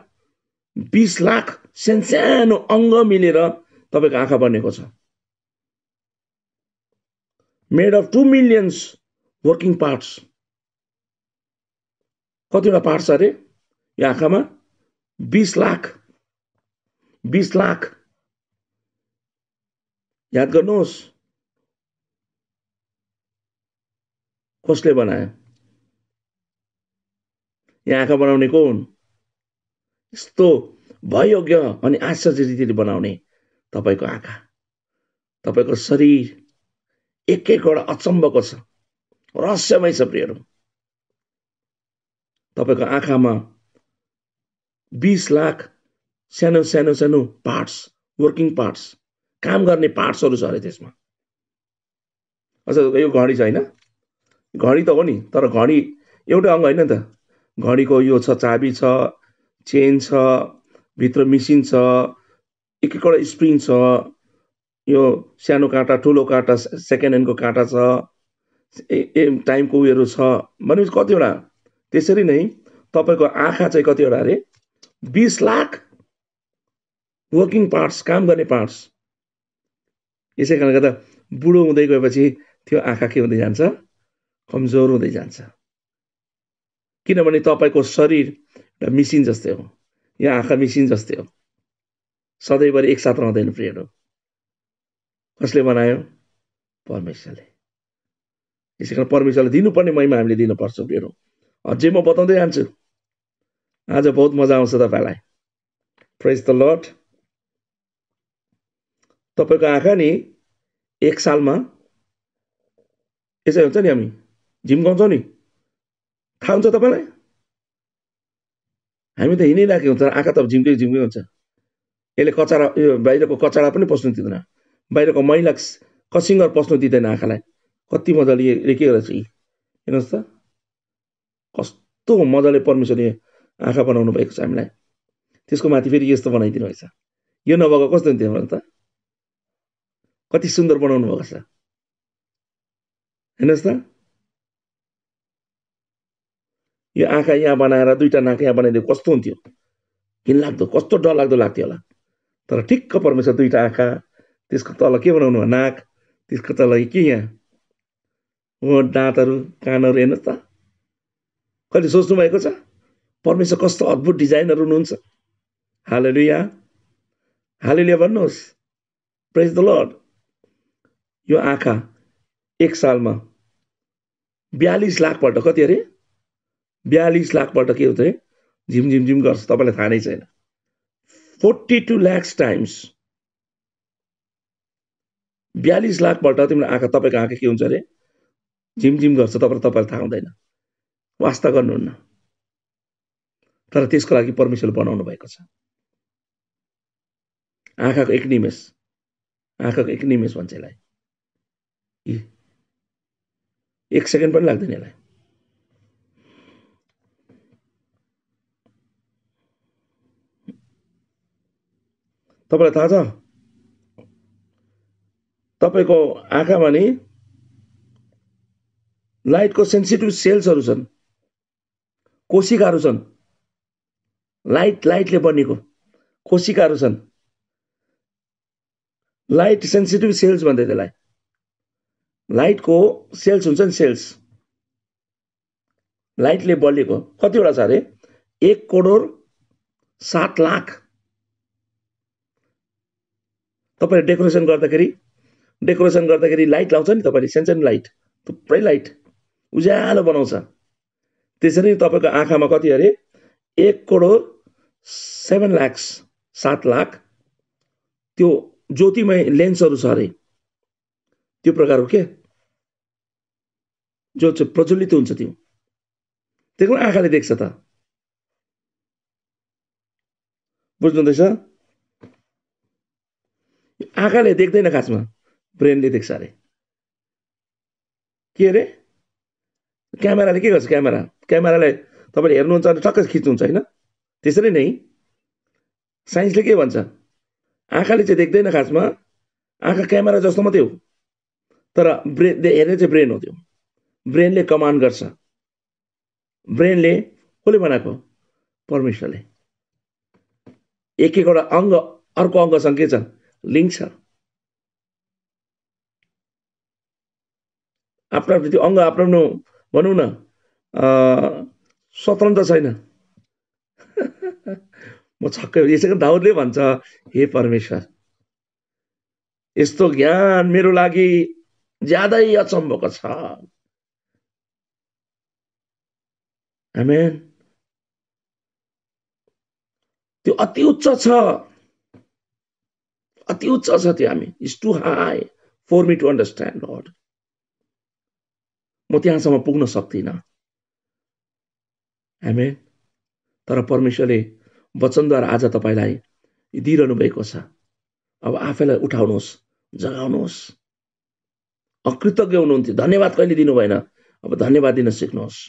बिस लाख सानसानो अङ्ग मिलेर तपाईँको आँखा बनेको छ made of two millions working parts कतिवटा पार्ट्स अरे यो आँखामा बिस लाख बिस लाख याद गर्नुहोस् कसले बनायो यहाँ आँखा बनाउने को हुन् यस्तो भयोग्य अनि आश्चर्य रीतिले बनाउने तपाईँको आँखा तपाईँको शरीर एक एकवटा अचम्बको छ रहस्यमय छ प्रियहरू तपाईँको आँखामा बिस लाख सानो सानो सानो पार्ट्स वर्किङ पार्ट्स काम गर्ने पार्ट्सहरू छ अरे त्यसमा अच्छा यो घडी छ होइन घडी त हो नि तर घडी एउटा अङ्ग होइन नि त घडीको यो छ चाबी छ चेन छ भित्र मिसिन छ एक एकवटा स्प्रिङ छ यो सानो काँटा ठुलो काँटा सेकेन्ड ह्यान्डको काँटा छ ए टाइमको उयोहरू छ भनेपछि कतिवटा त्यसरी नै तपाईँको आँखा चाहिँ कतिवटा अरे बिस लाख वर्किङ पार्ट्स काम गर्ने पार्ट्स यसै कारणले गर्दा बुढो हुँदै गएपछि त्यो आँखा के हुँदै जान्छ कमजोर हुँदै जान्छ किनभने तपाईँको शरीर एउटा मिसिन जस्तै हो यहाँ आँखा मिसिन जस्तै हो सधैँभरि एकसाथ रहँदैन प्रियहरू कसले बनायो परमेश्वरले यसै कारण परमेश्वरले दिनुपर्ने महिमा हामीले दिनुपर्छ प्रियहरू अझै म बताउँदै जान्छु आज बहुत मजा आउँछ तपाईँलाई फ्रेस द लट तपाईँको आँखा नि एक सालमा यसै हुन्छ नि हामी झिम्काउँछौँ नि थाहा हुन्छ तपाईँलाई हामी त हिँडिरहेको हुन्छ आँखा त झिम्कै झिम्कै हुन्छ यसले कचरा यो बाहिरको कचरा पनि पस्नु दिँदैन बाहिरको मैला कसिङ्गर पस्नु दिँदैन आँखालाई कति मजाले यसले के गरेछ यी हेर्नुहोस् त कस्तो मजाले परमेश्वरले आँखा बनाउनु भएको छ हामीलाई त्यसको माथि फेरि यस्तो बनाइदिनु भएछ यो नभएको कस्तो हुन्थ्यो भने त कति सुन्दर बनाउनु भएको छ हेर्नुहोस् त यो आँखा यहाँ बनाएर दुईवटा नाक यहाँ बनाइदियो कस्तो हुन्थ्यो घिनलाग्दो कस्तो डरलाग्दो लाग्थ्यो होला तर ठिक्क परमेश्वर दुईवटा आँखा त्यसको तल के बनाउनु हो नाक त्यसको तल के यहाँ हो दाँतहरू कानहरू हेर्नुहोस् त कहिले सोच्नु भएको छ परमेश्वर कस्तो अद्भुत डिजाइनहरू हुनुहुन्छ हालेलुया हालेलुया भन्नुहोस् प्रेस द लर्ड यो आँखा एक सालमा बयालिस लाखपल्ट कति अरे बयालिस लाखपल्ट के हुन्छ झिम झिम झिम गर्छ तपाईँलाई थाहा नै छैन फोर्टी टू ल्याक्स टाइम्स बयालिस लाखपल्ट तिम्रो आँखा तपाईँको आँखा के हुन्छ अरे झिम झिम गर्छ तपाईँलाई तपाईँलाई थाहा हुँदैन वास्ता गर्नुहुन्न तर त्यसको लागि परमेश्वर बनाउनु भएको छ आँखाको एक निमेष आँखाको एक निमेष भन्छ यसलाई एक सेकेन्ड पनि लाग्दैन यसलाई तपाईँलाई थाहा छ तपाईँको आँखामा नि लाइटको सेन्सिटिभ सेल्सहरू छन् कोसिकाहरू छन् लाइट लाइटले बनिएको कोसिकाहरू छन् लाइट सेन्सिटिभ सेल्स भन्दै त्यसलाई लाइटको सेल्स हुन्छ नि सेल्स लाइटले बलेको कतिवटा छ अरे एक करोड सात लाख तपाईँले डेकोरेसन गर्दाखेरि डेकोरेसन गर्दाखेरि लाइट लाउँछ नि तपाईँले सानसानो लाइट थुप्रै लाइट उज्यालो बनाउँछ त्यसरी तपाईँको आँखामा कति अरे एक करोड सेभेन लाक्स सात लाख त्यो ज्योतिमय लेन्सहरू छ अरे त्यो प्रकारको के जो चाहिँ प्रज्वलित हुन्छ त्यो त्यही आँखाले देख्छ त बुझ्नुहुँदैछ आँखाले देख्दैन खासमा ब्रेनले देख्छ अरे के अरे क्यामेराले के गर्छ क्यामेरा क्यामेरालाई तपाईँले हेर्नुहुन्छ भने टक्कै खिच्नुहुन्छ होइन त्यसरी नै साइन्सले के भन्छ आँखाले चाहिँ देख्दैन खासमा आँखा क्यामेरा जस्तो मात्रै हो तर ब्रेन हेर्ने चाहिँ ब्रेन हो त्यो ब्रेनले कमान्ड गर्छ ब्रेनले कसले बनाएको परमेश्वरले एक एकवटा अङ्ग अर्को अङ्गसँग के छ लिङ्ग छ आफ्नो आफ्नो त्यो अङ्ग आफ्नो आफ्नो भनौँ न स्वतन्त्र छैन म छक्कै यसै कारण दाउदले भन्छ हे परमेश्वर यस्तो ज्ञान मेरो लागि ज्यादै अचम्मको छ त्यो अति उच्च छ अति उच्च छ त्यो हामी is too high for me to understand Lord म त्यहाँसम्म पुग्न सक्दिनँ हामी तर परमेश्वरले वचनद्वारा आज तपाईँलाई दिइरहनु भएको छ अब आफैलाई उठाउनुहोस् जगाउनुहोस् अकृतज्ञ हुनुहुन्थ्यो धन्यवाद कहिले दिनु भएन अब धन्यवाद दिन सिक्नुहोस्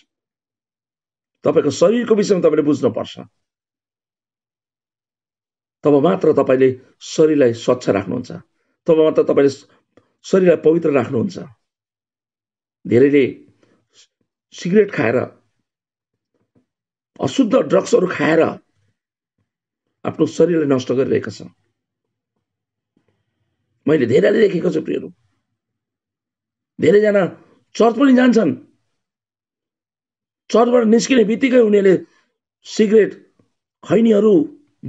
तपाईँको शरीरको विषयमा तपाईँले बुझ्नुपर्छ तब मात्र तपाईँले शरीरलाई स्वच्छ राख्नुहुन्छ तब मात्र तपाईँले शरीरलाई पवित्र राख्नुहुन्छ धेरैले सिगरेट खाएर अशुद्ध ड्रग्सहरू खाएर आफ्नो शरीरलाई नष्ट गरिरहेका छन् मैले धेरैले देखेको छु प्रियहरू धेरैजना चर्च पनि जान्छन् चर्चबाट निस्किने बित्तिकै उनीहरूले सिगरेट खैनीहरू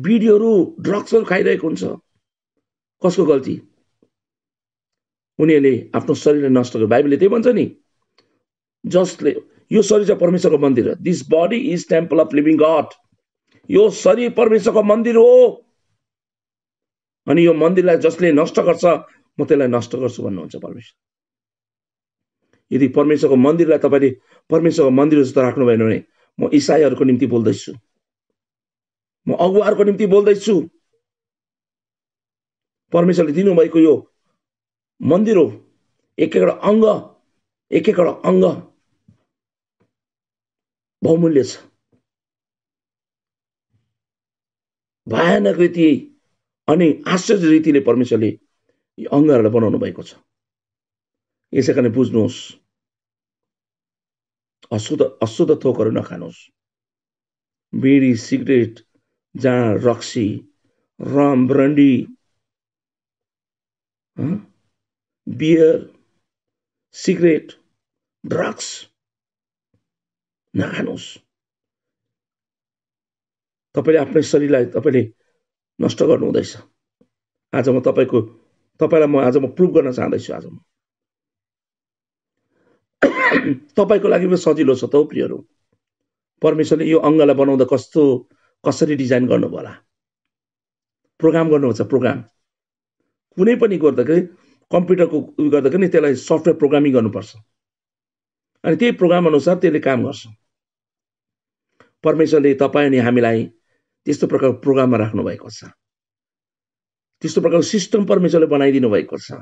बिडीहरू ड्रग्सहरू खाइरहेको हुन्छ कसको गल्ती उनीहरूले आफ्नो शरीरलाई नष्ट गर्यो बाइबलले त्यही भन्छ नि जसले यो शरीर चाहिँ परमेश्वरको मन्दिर हो this body is temple of living God यो शरीर परमेश्वरको मन्दिर हो अनि यो मन्दिरलाई जसले नष्ट गर्छ म त्यसलाई नष्ट गर्छु भन्नुहुन्छ परमेश्वर यदि परमेश्वरको मन्दिरलाई तपाईँले परमेश्वरको मन्दिर जस्तो राख्नु भएन भने म इसाईहरूको निम्ति बोल्दैछु म अगुवाहरूको निम्ति बोल्दैछु परमेश्वरले दिनुभएको यो मन्दिर हो एक एकवटा अङ्ग एक एकवटा अङ्ग बहुमूल्य छ भयानक रीति अनि आश्चर्य रीतिले परमेश्वरले यी अङ्गहरूलाई बनाउनु भएको छ यसै कारणले बुझ्नुहोस् अशुद्ध अशुद्ध थोकहरू नखानुहोस् बिडी सिगरेट जहाँ रक्सी rum brandy beer cigarette drugs नखानुहोस् तपाईँले आफ्नै शरीरलाई तपाईँले नष्ट गर्नु हुँदैछ आज म तपाईँको तपाईँलाई म आज म प्रुभ गर्न चाहँदैछु आज म तपाईँको लागि पनि सजिलो छ त हौ प्रियहरू परमेश्वरले यो अङ्गलाई बनाउँदा कस्तो कसरी डिजाइन गर्नुभयो होला प्रोग्राम गर्नुहुन्छ प्रोग्राम कुनै पनि गर्दाखेरि कम्प्युटरको उयो गर्दाखेरि त्यसलाई सफ्टवेयर प्रोग्रामिङ गर्नुपर्छ अनि त्यही प्रोग्राम अनुसार त्यसले काम गर्छ परमेश्वरले तपाईँ अनि हामीलाई त्यस्तो प्रकारको प्रोग्राममा राख्नुभएको छ त्यस्तो प्रकारको सिस्टम परमेश्वरले बनाइदिनु भएको छ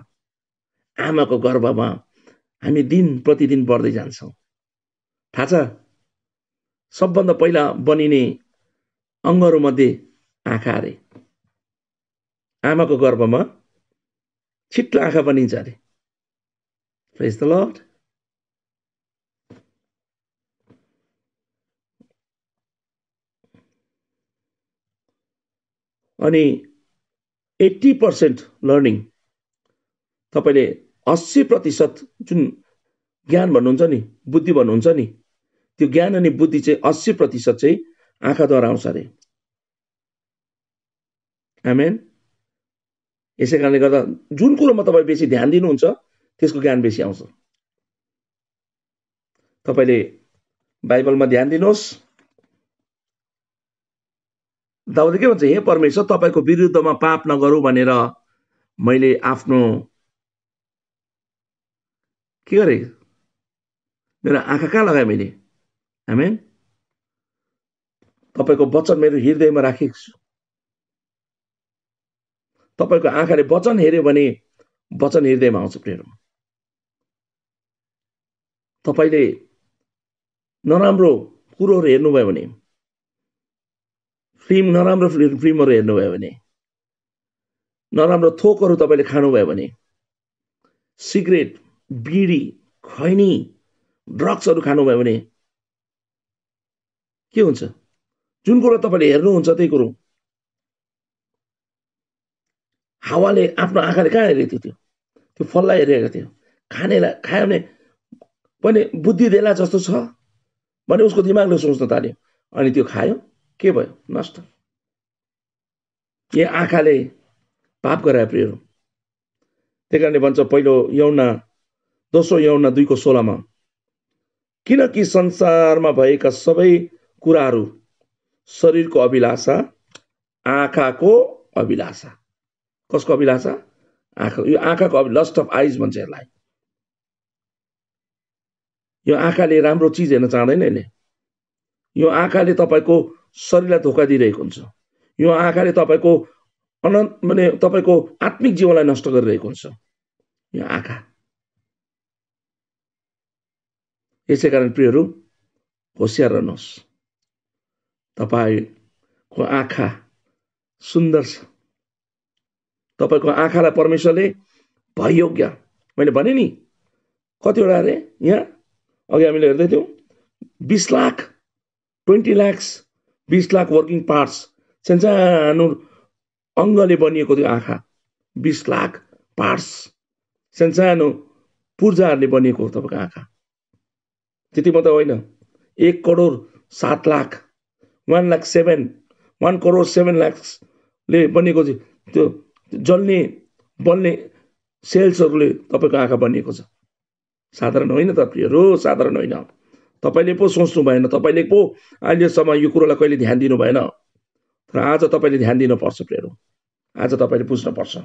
आमाको गर्वमा हामी दिन प्रतिदिन बढ्दै जान्छौँ थाहा छ सबभन्दा पहिला बनिने अङ्गहरूमध्ये आँखा अरे आमाको गर्भमा छिट्टो आँखा बनिन्छ अरे प्रेज द लर्ड अनि एट्टी पर्सेन्ट लर्निङ तपाईँले अस्सी प्रतिशत जुन ज्ञान भन्नुहुन्छ नि बुद्धि भन्नुहुन्छ नि त्यो ज्ञान अनि बुद्धि चाहिँ अस्सी प्रतिशत चाहिँ आँखाद्वारा आउँछ अरे आमेन यसै कारणले गर्दा जुन कुरोमा तपाईँ बेसी ध्यान दिनुहुन्छ त्यसको ज्ञान बेसी आउँछ तपाईँले बाइबलमा ध्यान दिनुहोस् दाउदले के भन्छ हे परमेश्वर तपाईँको विरुद्धमा पाप नगरौँ भनेर मैले आफ्नो के गरेँ मेरो आँखा कहाँ लगाएँ मैले आमेन तपाईँको वचन मेरो हृदयमा राखेको छु तपाईँको आँखाले वचन हेऱ्यो भने वचन हृदयमा आउँछ प्रेरमा तपाईँले नराम्रो कुरोहरू हेर्नुभयो भने फिल्म नराम्रो फिल्महरू हेर्नुभयो भने नराम्रो थोकहरू तपाईँले खानुभयो भने सिगरेट बिडी खैनी ड्रग्सहरू खानुभयो भने के हुन्छ जुन कुरो तपाईँले हेर्नुहुन्छ त्यही कुरो हावाले आफ्नो आँखाले कहाँ हेरेको थियो त्यो त्यो फललाई हेरेको थियो खानेलाई खायो भने पनि बुद्धि देला जस्तो छ भने उसको दिमागले सोच्न थाल्यो अनि त्यो खायो के भयो नष्ट के आँखाले पाप गरायो प्रियहरू त्यही कारणले भन्छ पहिलो यौना दोस्रो यौना दुईको सोह्रमा किनकि संसारमा भएका सबै कुराहरू शरीरको अभिलाषा आँखाको अभिलाषा कसको अभिलाषा आँखा यो आँखाको लस्ट अफ आइज भन्छ यसलाई यो आँखाले राम्रो चिज हेर्न चाहँदैन यसले यो आँखाले तपाईँको शरीरलाई धोका दिइरहेको हुन्छ यो आँखाले तपाईँको अनन्त माने तपाईँको आत्मिक जीवनलाई नष्ट गरिरहेको हुन्छ यो आँखा यसै कारण प्रियहरू होसियार रहनुहोस् तपाईँको आँखा सुन्दर छ तपाईँको आँखालाई परमेश्वरले भयोग्य मैले भने नि कतिवटा अरे यहाँ अघि हामीले हेर्दै थियौँ बिस लाख ट्वेन्टी लाक्स बिस लाख वर्किङ पार्ट्स सानसानो अङ्गले बनिएको थियो आँखा बिस लाख पार्ट्स सानसानो पूर्जाहरूले बनिएको तपाईँको आँखा त्यति मात्रै होइन एक करोड सात lakh one lakh seven one crore seven लाक्सले बनिएको त्यो जल्ने बल्ने सेल्सहरूले तपाईँको आँखा बनिएको छ साधारण होइन त प्रियहरू साधारण होइन तपाईँले पो सोच्नु भएन तपाईँले पो अहिलेसम्म यो कुरोलाई कहिले ध्यान दिनु भएन तर आज तपाईँले ध्यान दिनुपर्छ प्रियहरू आज तपाईँले बुझ्नुपर्छ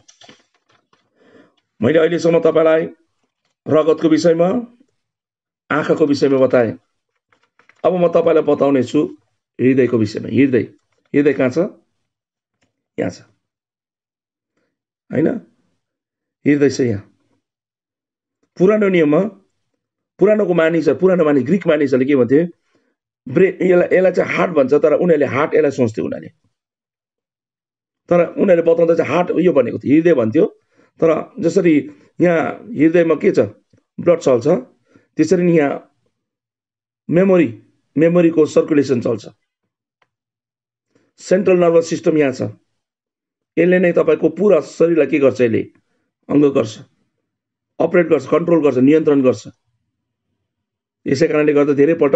मैले अहिलेसम्म तपाईँलाई रगतको विषयमा आँखाको विषयमा बताएँ अब म तपाईँलाई बताउने छु हृदयको विषयमा हृदय हृदय कहाँ छ यहाँ छ होइन हृदय छ यहाँ पुरानो नियममा पुरानोको मानिस पुरानो मानिस ग्रिक मानिसहरूले के भन्थे ब्रे यसलाई यसलाई चाहिँ हार्ट भन्छ तर उनीहरूले हार्ट यसलाई सोच्थ्यो उनीहरूले तर उनीहरूले बताउँदा चाहिँ हार्ट यो भनेको थियो हृदय भन्थ्यो तर जसरी यहाँ हृदयमा के छ ब्लड चल्छ त्यसरी नै यहाँ मेमोरी मेमोरीको सर्कुलेसन चल्छ सेन्ट्रल नर्भस सिस्टम यहाँ छ यसले नै तपाईँको पुरा शरीरलाई के गर्छ यसले अङ्ग गर्छ अपरेट गर्छ कन्ट्रोल गर्छ नियन्त्रण गर्छ यसै कारणले गर्दा धेरैपल्ट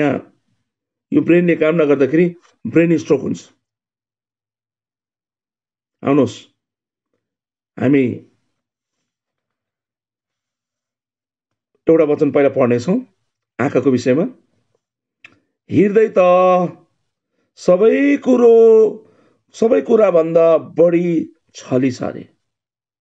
यहाँ यो ब्रेनले काम नगर्दाखेरि ब्रेन स्ट्रोक हुन्छ आउनुहोस् हामी एउटा वचन पहिला पढ्नेछौँ आँखाको विषयमा हृदय त सबै कुरो सबै कुराभन्दा बढी छली